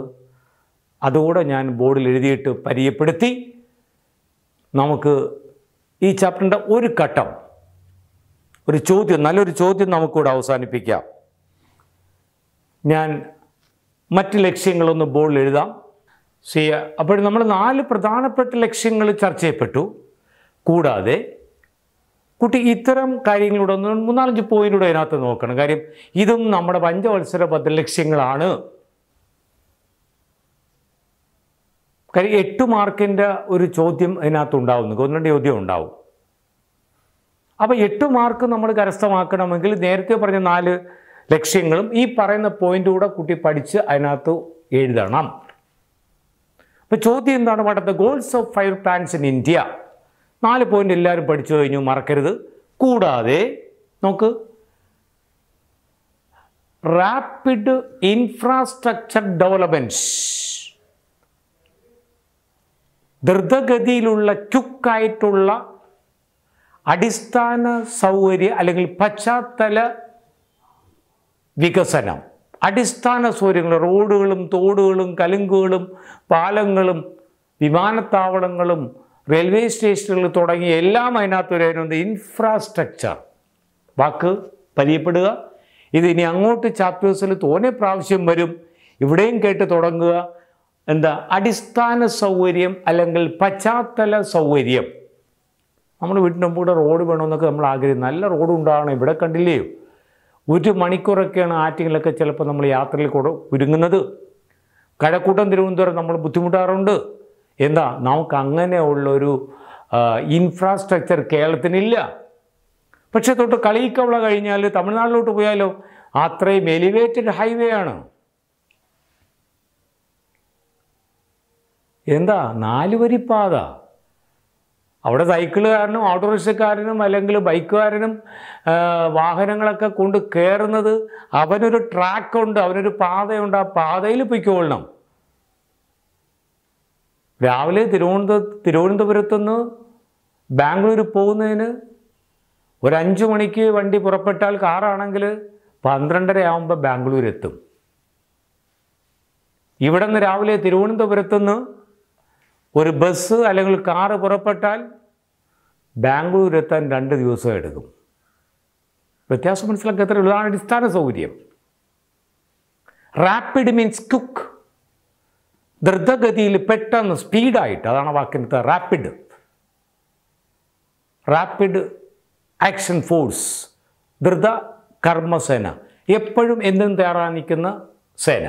അതുകൂടെ ഞാൻ ബോർഡിൽ എഴുതിയിട്ട് പരിചയപ്പെടുത്തി നമുക്ക് ഈ ചാപ്റ്ററിൻ്റെ ഒരു ഘട്ടം ഒരു ചോദ്യം നല്ലൊരു ചോദ്യം നമുക്കിവിടെ അവസാനിപ്പിക്കാം ഞാൻ മറ്റ് ലക്ഷ്യങ്ങളൊന്ന് ബോർഡിൽ എഴുതാം സി അപ്പോൾ നമ്മൾ നാല് പ്രധാനപ്പെട്ട ലക്ഷ്യങ്ങൾ ചർച്ച ചെയ്യപ്പെട്ടു കൂടാതെ കുട്ടി ഇത്തരം കാര്യങ്ങളിലൂടെ ഒന്ന് മൂന്നാലഞ്ച് പോയിൻ്റിലൂടെ അതിനകത്ത് നോക്കണം കാര്യം ഇതും നമ്മുടെ പഞ്ചവത്സര പദ്ധതി ലക്ഷ്യങ്ങളാണ് കാര്യം എട്ട് മാർക്കിൻ്റെ ഒരു ചോദ്യം അതിനകത്ത് ഉണ്ടാവുന്നു ഒന്ന് രണ്ട് ചോദ്യം ഉണ്ടാവും അപ്പോൾ എട്ട് മാർക്ക് നമ്മൾ കരസ്ഥമാക്കണമെങ്കിൽ നേരത്തെ പറഞ്ഞ നാല് ലക്ഷ്യങ്ങളും ഈ പറയുന്ന പോയിന്റ് കൂടെ കുട്ടി പഠിച്ച് അതിനകത്ത് എഴുതണം അപ്പോൾ ചോദ്യം എന്താണ് what the goals of five year plans in India നാല് പോയിന്റ് എല്ലാവരും പഠിച്ചു കഴിഞ്ഞു മറക്കരുത് കൂടാതെ നോക്ക് റാപ്പിഡ് ഇൻഫ്രാസ്ട്രക്ചർ ഡെവലപ്മെൻറ്റ്സ് ദ്രുതഗതിയിലുള്ള ക്യുക്കായിട്ടുള്ള അടിസ്ഥാന സൗകര്യ അല്ലെങ്കിൽ പശ്ചാത്തല വികസനം അടിസ്ഥാന സൗകര്യങ്ങൾ റോഡുകളും തോടുകളും കലുങ്കുകളും പാലങ്ങളും വിമാനത്താവളങ്ങളും റെയിൽവേ സ്റ്റേഷനുകൾ തുടങ്ങി എല്ലാം അതിനകത്ത് വരുന്നത് ഇൻഫ്രാസ്ട്രക്ചർ വാക്ക് പരിയപ്പെടുക ഇതിനി അങ്ങോട്ട് ചാപ്റ്റേഴ്സിൽ തോനെ പ്രാവശ്യം വരും ഇവിടെയും കേട്ട് തുടങ്ങുക എന്താ അടിസ്ഥാന സൗകര്യം അല്ലെങ്കിൽ പശ്ചാത്തല സൗകര്യം നമ്മൾ വീട്ടിൻ്റെ കൂടെ റോഡ് വേണമെന്നൊക്കെ നമ്മൾ ആഗ്രഹിക്കുന്നു നല്ല റോഡ് ഉണ്ടാകണം ഇവിടെ കണ്ടില്ലേ ഒരു മണിക്കൂറൊക്കെയാണ് ആറ്റിങ്ങളൊക്കെ ചിലപ്പോൾ നമ്മൾ യാത്രയിൽ കൂടെ ഒരുങ്ങുന്നത് കഴക്കൂട്ടം തിരുവനന്തപുരം നമ്മൾ ബുദ്ധിമുട്ടാറുണ്ട് എന്താ നമുക്ക് അങ്ങനെയുള്ളൊരു ഇൻഫ്രാസ്ട്രക്ചർ കേരളത്തിനില്ല പക്ഷേ തൊട്ട് കളിയിക്കവള കഴിഞ്ഞാൽ തമിഴ്നാട്ടിലോട്ട് പോയാലോ അത്രയും എലിവേറ്റഡ് ഹൈവേ ആണ് എന്താ നാല് വരി പാത അവിടെ സൈക്കിളുകാരനും ഓട്ടോറിക്ഷക്കാരനും അല്ലെങ്കിൽ ബൈക്കുകാരനും വാഹനങ്ങളൊക്കെ കൊണ്ട് കയറുന്നത് അവനൊരു ട്രാക്കുണ്ട് അവനൊരു പാതയുണ്ട് ആ പാതയിൽ പൊയ്ക്കൊള്ളണം രാവിലെ തിരുവനന്തപുരത്ത് തിരുവനന്തപുരത്തുനിന്ന് ബാംഗ്ലൂർ പോകുന്നതിന് ഒരു അഞ്ചു മണിക്ക് വണ്ടി പുറപ്പെട്ടാൽ കാറാണെങ്കിൽ പന്ത്രണ്ടര ആകുമ്പോൾ ബാംഗ്ലൂർ എത്തും ഇവിടെ നിന്ന് രാവിലെ തിരുവനന്തപുരത്തുനിന്ന് ഒരു ബസ് അല്ലെങ്കിൽ കാറ് പുറപ്പെട്ടാൽ ബാംഗ്ലൂർ എത്താൻ രണ്ട് ദിവസം എടുക്കും വ്യത്യാസം മനസ്സിലാക്കി എത്ര ഉള്ളതാണ് അടിസ്ഥാന സൗകര്യം റാപ്പിഡ് മീൻസ് ക്യുക്ക് ദ്രുതഗതിയിൽ പെട്ടെന്ന് സ്പീഡായിട്ട് അതാണ് വാക്കിനത്തെ റാപ്പിഡ് റാപ്പിഡ് ആക്ഷൻ ഫോഴ്സ് ദ്രുത കർമ്മസേന എപ്പോഴും എന്തും തയ്യാറാൻ നിൽക്കുന്ന സേന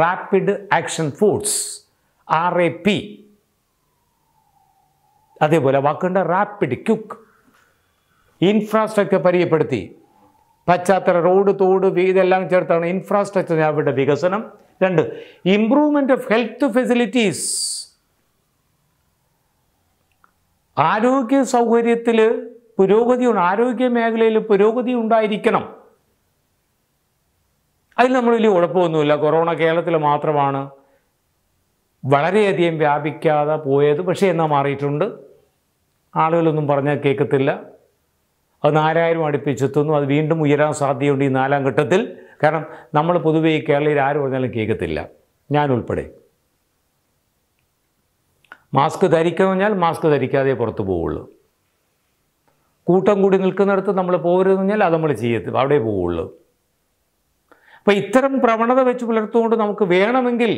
rapid action force R A P അതേപോലെ വാക്കുണ്ട് റാപ്പിഡ് ക്യുക്ക് ഇൻഫ്രാസ്ട്രക്ചർ പരിചയപ്പെടുത്തി പശ്ചാത്തല റോഡ് തോട് ഇതെല്ലാം ചേർത്താണ് ഇൻഫ്രാസ്ട്രക്ചർ അവരുടെ വികസനം രണ്ട് ഇംപ്രൂവ്മെൻ്റ് ഓഫ് ഹെൽത്ത് ഫെസിലിറ്റീസ് ആരോഗ്യ സൗകര്യത്തിൽ പുരോഗതി ആരോഗ്യ മേഖലയിൽ പുരോഗതി ഉണ്ടായിരിക്കണം അതിൽ നമ്മൾ വലിയ കുഴപ്പമൊന്നുമില്ല കൊറോണ കേരളത്തിൽ മാത്രമാണ് വളരെയധികം വ്യാപിക്കാതെ പോയത് പക്ഷേ എന്നാൽ മാറിയിട്ടുണ്ട് ആളുകളൊന്നും പറഞ്ഞാൽ കേൾക്കത്തില്ല അത് നാലായിരം അടുപ്പിച്ചെത്തുന്നു അത് വീണ്ടും ഉയരാൻ സാധ്യതയുണ്ട് ഈ നാലാം ഘട്ടത്തിൽ കാരണം നമ്മൾ പൊതുവേ ഈ കേരളയിൽ ആര് പറഞ്ഞാലും കേൾക്കത്തില്ല ഞാൻ ഉൾപ്പെടെ മാസ്ക് ധരിക്കണം പറഞ്ഞാൽ മാസ്ക് ധരിക്കാതെ പുറത്തു പോവുള്ളൂ കൂട്ടം കൂടി നിൽക്കുന്നിടത്ത് നമ്മൾ പോകരുതെന്ന് പറഞ്ഞാൽ അത് നമ്മൾ ചെയ്യത്തു അവിടെ പോവുള്ളൂ അപ്പോൾ ഇത്തരം പ്രവണത വെച്ച് പുലർത്തുകൊണ്ട് നമുക്ക് വേണമെങ്കിൽ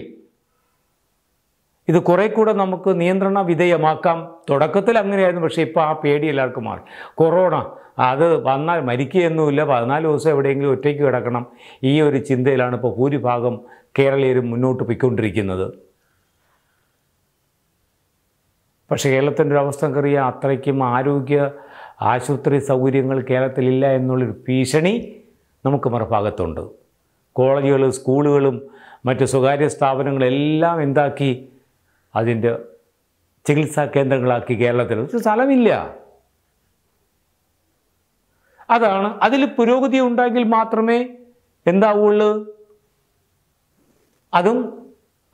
ഇത് കുറെ കൂടെ നമുക്ക് നിയന്ത്രണ വിധേയമാക്കാം തുടക്കത്തിൽ അങ്ങനെയായിരുന്നു പക്ഷേ ഇപ്പോൾ ആ പേടി എല്ലാവർക്കും മാറി കൊറോണ അത് വന്നാൽ മരിക്കുകയൊന്നുമില്ല പതിനാല് ദിവസം എവിടെയെങ്കിലും ഒറ്റയ്ക്ക് കിടക്കണം ഈ ഒരു ചിന്തയിലാണ് ഇപ്പോൾ ഭൂരിഭാഗം കേരളീയരും മുന്നോട്ട് പോയിക്കൊണ്ടിരിക്കുന്നത് പക്ഷേ കേരളത്തിൻ്റെ ഒരു അവസ്ഥ അറിയാം അത്രയ്ക്കും ആരോഗ്യ ആശുപത്രി സൗകര്യങ്ങൾ കേരളത്തിലില്ല എന്നുള്ളൊരു ഭീഷണി നമുക്ക് മറുഭാഗത്തുണ്ട് കോളേജുകൾ സ്കൂളുകളും മറ്റ് സ്വകാര്യ സ്ഥാപനങ്ങളെല്ലാം എന്താക്കി അതിൻ്റെ ചികിത്സാ കേന്ദ്രങ്ങളാക്കി കേരളത്തിൽ സ്ഥലമില്ല അതാണ് അതിൽ പുരോഗതി ഉണ്ടെങ്കിൽ മാത്രമേ എന്താവുള്ളൂ അതും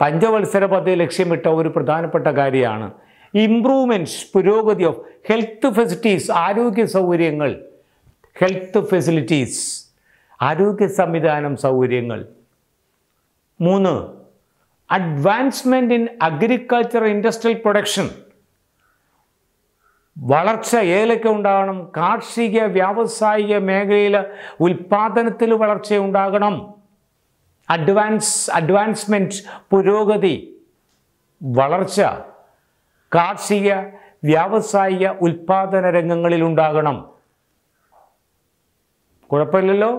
പഞ്ചവത്സര പദ്ധതി ലക്ഷ്യമിട്ട ഒരു പ്രധാനപ്പെട്ട കാര്യമാണ് ഇംപ്രൂവ്മെൻറ്റ്സ് പുരോഗതി ഓഫ് ഹെൽത്ത് ഫെസിലിറ്റീസ് ആരോഗ്യ സൗകര്യങ്ങൾ ഹെൽത്ത് ഫെസിലിറ്റീസ് ആരോഗ്യ സംവിധാനം സൗകര്യങ്ങൾ മൂന്ന് advancement in agriculture industrial production വളർച്ച ഏലൊക്കെ ഉണ്ടാകണം കാർഷിക വ്യാവസായിക മേഖലയിൽ ഉൽപ്പാദനത്തിൽ വളർച്ച ഉണ്ടാകണം അഡ്വാൻസ് അഡ്വാൻസ്മെൻറ്റ് പുരോഗതി വളർച്ച കാർഷിക വ്യാവസായിക ഉൽപ്പാദന രംഗങ്ങളിൽ ഉണ്ടാകണം കുഴപ്പമില്ലല്ലോ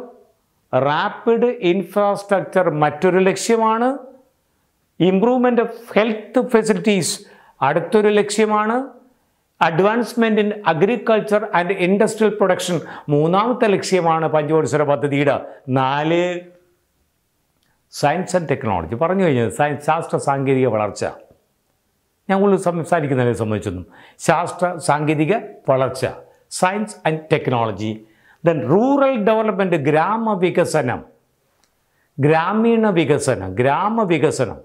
റാപ്പിഡ് ഇൻഫ്രാസ്ട്രക്ചർ മറ്റൊരു ലക്ഷ്യമാണ് ഇംപ്രൂവ്മെൻ്റ് ഓഫ് ഹെൽത്ത് ഫെസിലിറ്റീസ് അടുത്തൊരു ലക്ഷ്യമാണ് advancement in agriculture and industrial production മൂന്നാമത്തെ ലക്ഷ്യമാണ് പഞ്ചവത്സര പദ്ധതിയുടെ നാല് സയൻസ് ആൻഡ് ടെക്നോളജി പറഞ്ഞു കഴിഞ്ഞാൽ സയൻസ് ശാസ്ത്ര സാങ്കേതിക വളർച്ച ഞങ്ങൾ സംസാരിക്കുന്നതിനെ സംബന്ധിച്ചൊന്നും ശാസ്ത്ര സാങ്കേതിക വളർച്ച science and technology then rural development ഗ്രാമ വികസനം ഗ്രാമീണ വികസനം ഗ്രാമ വികസനം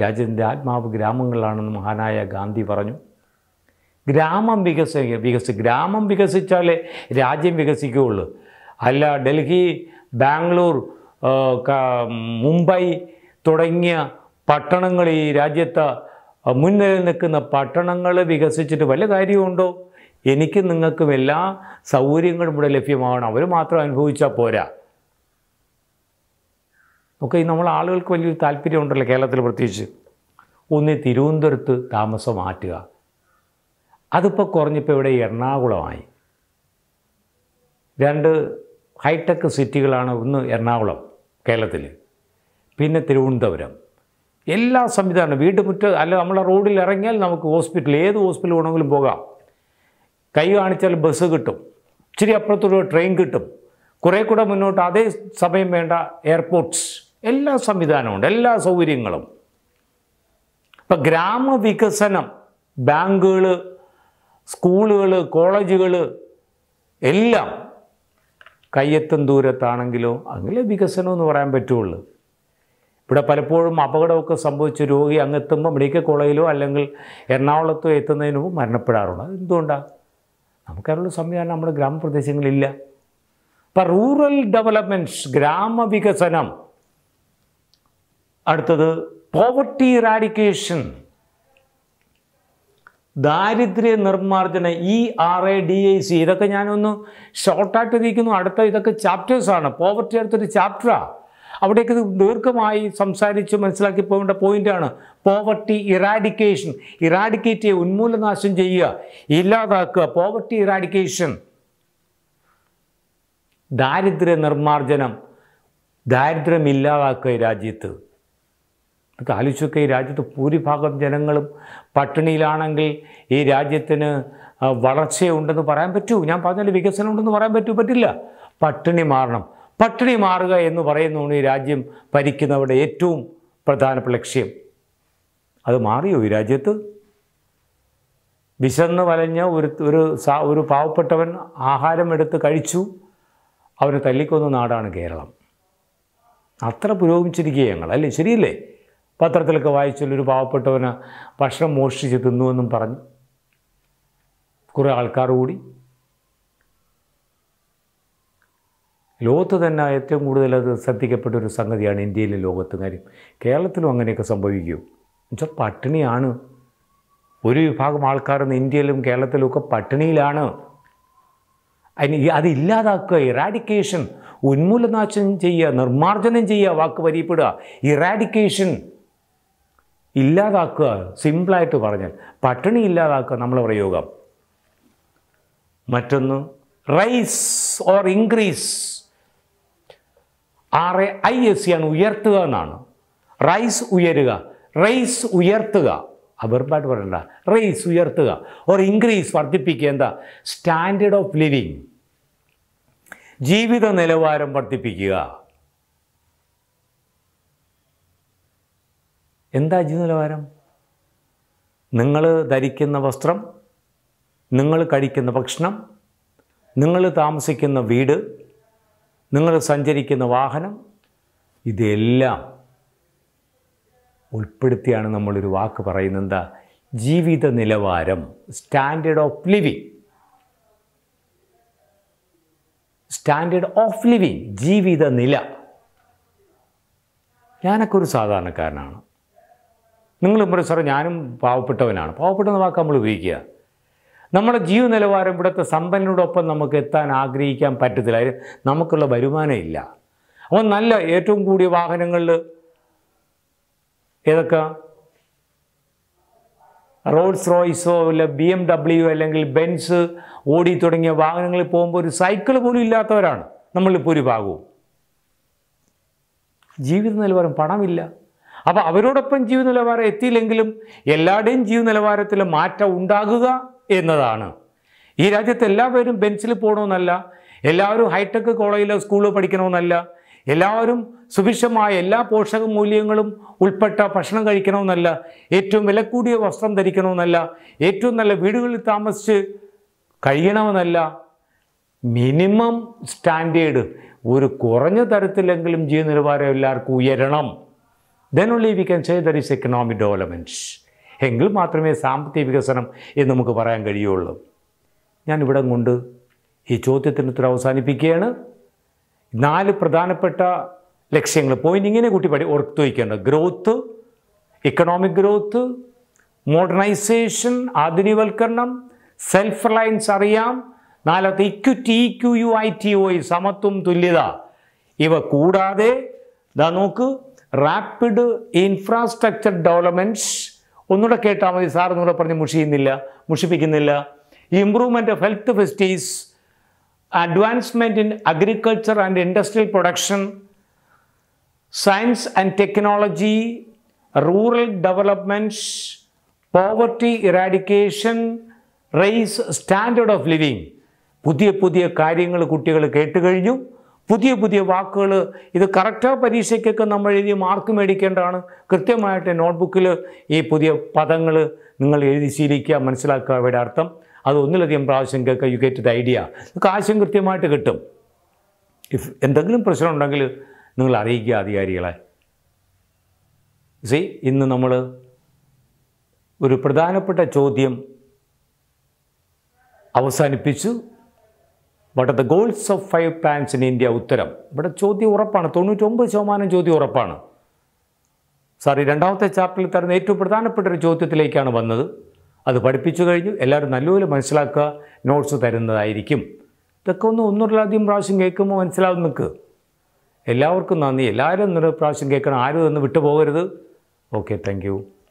രാജ്യത്തിൻ്റെ ആത്മാവ് ഗ്രാമങ്ങളിലാണെന്ന് മഹാനായ ഗാന്ധി പറഞ്ഞു ഗ്രാമം വികസ വികസി ഗ്രാമം വികസിച്ചാലേ രാജ്യം വികസിക്കുകയുള്ളു അല്ല ഡൽഹി ബാംഗ്ലൂർ മുംബൈ തുടങ്ങിയ പട്ടണങ്ങൾ ഈ രാജ്യത്ത് മുന്നിൽ നിൽക്കുന്ന പട്ടണങ്ങൾ വികസിച്ചിട്ട് വല്ല കാര്യമുണ്ടോ എനിക്കും നിങ്ങൾക്കും എല്ലാ സൗകര്യങ്ങളും ഇവിടെ ലഭ്യമാവണം അവർ മാത്രം അനുഭവിച്ചാൽ പോരാ ഒക്കെ നമ്മൾ ആളുകൾക്ക് വലിയൊരു താല്പര്യമുണ്ടല്ലോ കേരളത്തിൽ പ്രത്യേകിച്ച് ഒന്ന് തിരുവനന്തപുരത്ത് താമസം മാറ്റുക അതിപ്പോൾ കുറഞ്ഞപ്പോൾ ഇവിടെ എറണാകുളമായി രണ്ട് ഹൈടെക് സിറ്റികളാണ് ഒന്ന് എറണാകുളം കേരളത്തിൽ പിന്നെ തിരുവനന്തപുരം എല്ലാ സംവിധാനവും വീട്ടുമുറ്റ അല്ല നമ്മളെ റോഡിൽ ഇറങ്ങിയാൽ നമുക്ക് ഹോസ്പിറ്റൽ ഏത് ഹോസ്പിറ്റൽ വേണമെങ്കിലും പോകാം കൈ കാണിച്ചാൽ ബസ് കിട്ടും ഇച്ചിരി അപ്പുറത്തൊരു ട്രെയിൻ കിട്ടും കുറേ കൂടെ മുന്നോട്ട് അതേ സമയം വേണ്ട എയർപോർട്ട്സ് എല്ലാ സംവിധാനമുണ്ട് എല്ലാ സൗകര്യങ്ങളും ഇപ്പം ഗ്രാമവികസനം ബാങ്കുകൾ സ്കൂളുകൾ കോളേജുകൾ എല്ലാം കയ്യെത്തും ദൂരത്താണെങ്കിലോ അങ്ങനെ വികസനം എന്ന് പറയാൻ പറ്റുള്ളൂ ഇവിടെ പലപ്പോഴും അപകടമൊക്കെ സംഭവിച്ച രോഗി അങ്ങെത്തുമ്പോൾ മെഡിക്കൽ കോളേജിലോ അല്ലെങ്കിൽ എറണാകുളത്തോ എത്തുന്നതിന് മുമ്പ് മരണപ്പെടാറുണ്ട് അതെന്തുകൊണ്ടാണ് നമുക്കതിനുള്ള സംവിധാനം നമ്മുടെ ഗ്രാമപ്രദേശങ്ങളില്ല അപ്പം റൂറൽ ഡെവലപ്മെൻറ്റ്സ് ഗ്രാമവികസനം അടുത്തത് പോവർട്ടി റാഡിക്കേഷൻ ദാരിദ്ര്യ നിർമ്മാർജ്ജന E R A D I C ഇതൊക്കെ ഞാനൊന്ന് ഷോർട്ടായിട്ട് ഇരിക്കുന്നു അടുത്ത ഇതൊക്കെ ചാപ്റ്റേഴ്സാണ് പോവർട്ടി അടുത്തൊരു ചാപ്റ്ററാണ് അവിടേക്ക് ദീർഘമായി സംസാരിച്ച് മനസ്സിലാക്കി പോകേണ്ട പോയിന്റാണ് പോവർട്ടി ഇറാഡിക്കേഷൻ ഇറാഡിക്കേറ്റ് ചെയ്യുക ഉന്മൂലനാശം ചെയ്യുക ഇല്ലാതാക്കുക പോവർട്ടി ഇറാഡിക്കേഷൻ ദാരിദ്ര്യ നിർമ്മാർജ്ജനം ദാരിദ്ര്യം ഇല്ലാതാക്കുക രാജ്യത്ത് നമുക്ക് ആലോചിച്ചൊക്കെ ഈ രാജ്യത്ത് ഭൂരിഭാഗം ജനങ്ങളും പട്ടിണിയിലാണെങ്കിൽ ഈ രാജ്യത്തിന് വളർച്ചയുണ്ടെന്ന് പറയാൻ പറ്റൂ ഞാൻ പറഞ്ഞാൽ വികസനം ഉണ്ടെന്ന് പറയാൻ പറ്റൂ പറ്റില്ല പട്ടിണി മാറണം പട്ടിണി മാറുക എന്ന് പറയുന്നതാണ് ഈ രാജ്യം ഭരിക്കുന്നവരുടെ ഏറ്റവും പ്രധാനപ്പെട്ട ലക്ഷ്യം അത് മാറിയോ ഈ രാജ്യത്ത് വിശന്ന് വലഞ്ഞ ഒരു ഒരു സാ ഒരു പാവപ്പെട്ടവൻ ആഹാരം എടുത്ത് കഴിച്ചു അവനെ തല്ലിക്കൊന്ന നാടാണ് കേരളം അത്ര പുരോഗമിച്ചിരിക്കുക ഞങ്ങൾ അല്ലേ ശരിയല്ലേ പത്രത്തിലൊക്കെ വായിച്ചാൽ ഒരു പാവപ്പെട്ടവന് ഭക്ഷണം മോഷ്ടിച്ച് തിന്നുവെന്നും പറഞ്ഞു കുറേ ആൾക്കാർ കൂടി ലോകത്ത് തന്നെ ഏറ്റവും കൂടുതൽ അത് ശ്രദ്ധിക്കപ്പെട്ട ഒരു സംഗതിയാണ് ഇന്ത്യയിലെ ലോകത്ത് കാര്യം കേരളത്തിലും അങ്ങനെയൊക്കെ സംഭവിക്കൂ എന്നുവെച്ചാൽ പട്ടിണിയാണ് ഒരു വിഭാഗം ആൾക്കാരൊന്ന് ഇന്ത്യയിലും കേരളത്തിലും ഒക്കെ പട്ടിണിയിലാണ് അതിന് അതില്ലാതാക്കുക ഇറാഡിക്കേഷൻ ഉന്മൂലനാശം ചെയ്യുക നിർമ്മാർജ്ജനം ചെയ്യുക വാക്ക് വരിയപ്പെടുക ഇറാഡിക്കേഷൻ ഇല്ലാതാക്കുക സിമ്പിളായിട്ട് പറഞ്ഞാൽ പട്ടിണി ഇല്ലാതാക്കുക നമ്മളെ പ്രയോഗം മറ്റൊന്ന് rise or increase R A I S C ആണ് ഉയർത്തുക എന്നാണ് റൈസ് ഉയരുക റൈസ് ഉയർത്തുക അബർബായിട്ട് പറയണ്ട റൈസ് ഉയർത്തുക ഓർ ഇൻക്രീസ് വർദ്ധിപ്പിക്കുക എന്താ സ്റ്റാൻഡേർഡ് ഓഫ് ലിവിങ് ജീവിത നിലവാരം വർദ്ധിപ്പിക്കുക എന്താ നിലവാരം നിങ്ങൾ ധരിക്കുന്ന വസ്ത്രം നിങ്ങൾ കഴിക്കുന്ന ഭക്ഷണം നിങ്ങൾ താമസിക്കുന്ന വീട് നിങ്ങൾ സഞ്ചരിക്കുന്ന വാഹനം ഇതെല്ലാം ഉൾപ്പെടുത്തിയാണ് നമ്മളൊരു വാക്ക് പറയുന്നത് എന്താ ജീവിത നിലവാരം standard of living standard of living ജീവിത നില ഞാനൊക്കെ ഒരു സാധാരണക്കാരനാണ് നിങ്ങൾ പറയും സാറേ ഞാനും പാവപ്പെട്ടവനാണ് പാവപ്പെട്ടെന്ന വാക്ക് നമ്മൾ ഉപയോഗിക്കുക നമ്മുടെ ജീവ നിലവാരം ഇവിടുത്തെ സമ്പന്നരോടൊപ്പം നമുക്ക് എത്താൻ ആഗ്രഹിക്കാൻ പറ്റത്തില്ല നമുക്കുള്ള ഇല്ല അപ്പോൾ നല്ല ഏറ്റവും കൂടിയ വാഹനങ്ങളിൽ ഏതൊക്കെ റോൾസ് റോയ്സോ അല്ല ബി എം ഡബ്ല്യു അല്ലെങ്കിൽ ബെൻസ് ഓടി തുടങ്ങിയ വാഹനങ്ങളിൽ പോകുമ്പോൾ ഒരു സൈക്കിൾ പോലും ഇല്ലാത്തവരാണ് നമ്മളിൽ ഭൂരിഭാഗവും ജീവിത നിലവാരം പണമില്ല അപ്പോൾ അവരോടൊപ്പം ജീവ നിലവാരം എത്തിയില്ലെങ്കിലും എല്ലാവരുടെയും ജീവ നിലവാരത്തിൽ മാറ്റം ഉണ്ടാകുക എന്നതാണ് ഈ രാജ്യത്ത് എല്ലാവരും ബെഞ്ചിൽ പോകണമെന്നല്ല എല്ലാവരും ഹൈടെക് കോളേജിലോ സ്കൂളിലോ പഠിക്കണമെന്നല്ല എല്ലാവരും സുഭിക്ഷമായ എല്ലാ പോഷക മൂല്യങ്ങളും ഉൾപ്പെട്ട ഭക്ഷണം കഴിക്കണമെന്നല്ല ഏറ്റവും വില കൂടിയ വസ്ത്രം ധരിക്കണമെന്നല്ല ഏറ്റവും നല്ല വീടുകളിൽ താമസിച്ച് കഴിയണമെന്നല്ല മിനിമം സ്റ്റാൻഡേർഡ് ഒരു കുറഞ്ഞ തരത്തിലെങ്കിലും ജീവനിലവാരം എല്ലാവർക്കും ഉയരണം then only we can say there is economic developments എങ്കിൽ മാത്രമേ സാമ്പത്തിക വികസനം എന്ന് നമുക്ക് പറയാൻ കഴിയുള്ളൂ ഞാൻ ഇവിടെ കൊണ്ട് ഈ ചോദ്യത്തിന് ഉത്തരം അവസാനിപ്പിക്കുകയാണ് നാല് പ്രധാനപ്പെട്ട ലക്ഷ്യങ്ങൾ പോയിന്റ് ഇങ്ങനെ കൂട്ടി പഠി ഓർത്ത് വയ്ക്കേണ്ട ഗ്രോത്ത് ഇക്കണോമിക് ഗ്രോത്ത് മോഡേണൈസേഷൻ ആധുനികവൽക്കരണം സെൽഫ് റിലയൻസ് അറിയാം നാലാമത്തെ equity E Q U I T O സമത്വം തുല്യത ഇവ കൂടാതെ ഇതാ നോക്ക് റാപ്പിഡ് ഇൻഫ്രാസ്ട്രക്ചർ ഡെവലപ്മെൻറ്റ്സ് ഒന്നുകൂടെ കേട്ടാൽ മതി സാർ എന്നുകൂടെ പറഞ്ഞ് മുഷിയുന്നില്ല മുഷിപ്പിക്കുന്നില്ല improvement of health facilities advancement in agriculture and industrial production science and technology rural developments poverty eradication raise standard of living പുതിയ പുതിയ കാര്യങ്ങൾ കുട്ടികൾ കേട്ടുകഴിഞ്ഞു പുതിയ പുതിയ വാക്കുകൾ ഇത് കറക്റ്റാ പരീക്ഷയ്ക്കൊക്കെ നമ്മൾ എഴുതി മാർക്ക് മേടിക്കേണ്ടതാണ് കൃത്യമായിട്ട് നോട്ട്ബുക്കിൽ ഈ പുതിയ പദങ്ങൾ നിങ്ങൾ എഴുതി ശീലിക്കുക മനസ്സിലാക്കുക അവയുടെ അർത്ഥം അത് ഒന്നിലധികം പ്രാവശ്യം കേൾക്കുക യു ഗെറ്റ് ദ ഐഡിയ നിങ്ങൾക്ക് ആശയം കൃത്യമായിട്ട് കിട്ടും ഇഫ് എന്തെങ്കിലും പ്രശ്നമുണ്ടെങ്കിൽ നിങ്ങൾ അറിയിക്കുക അധികാരികളെ സി ഇന്ന് നമ്മൾ ഒരു പ്രധാനപ്പെട്ട ചോദ്യം അവസാനിപ്പിച്ചു what the goals of five plans in India ഉത്തരം ഇവിടെ ചോദ്യം ഉറപ്പാണ് തൊണ്ണൂറ്റൊമ്പത് ശതമാനം ചോദ്യം ഉറപ്പാണ് സാർ ഈ രണ്ടാമത്തെ ചാപ്റ്ററിൽ തരുന്ന ഏറ്റവും പ്രധാനപ്പെട്ട ഒരു ചോദ്യത്തിലേക്കാണ് വന്നത് അത് പഠിപ്പിച്ചു കഴിഞ്ഞു എല്ലാവരും നല്ലപോലെ മനസ്സിലാക്കുക നോട്ട്സ് തരുന്നതായിരിക്കും ഇതൊക്കെ ഒന്ന് ഒന്നുള്ളാദ്യം പ്രാവശ്യം കേൾക്കുമ്പോൾ മനസ്സിലാവും നിൽക്ക് എല്ലാവർക്കും നന്ദി എല്ലാവരും ഒന്നൊരു പ്രാവശ്യം കേൾക്കണം ആരും ഒന്ന് വിട്ടുപോകരുത് ഓക്കെ താങ്ക്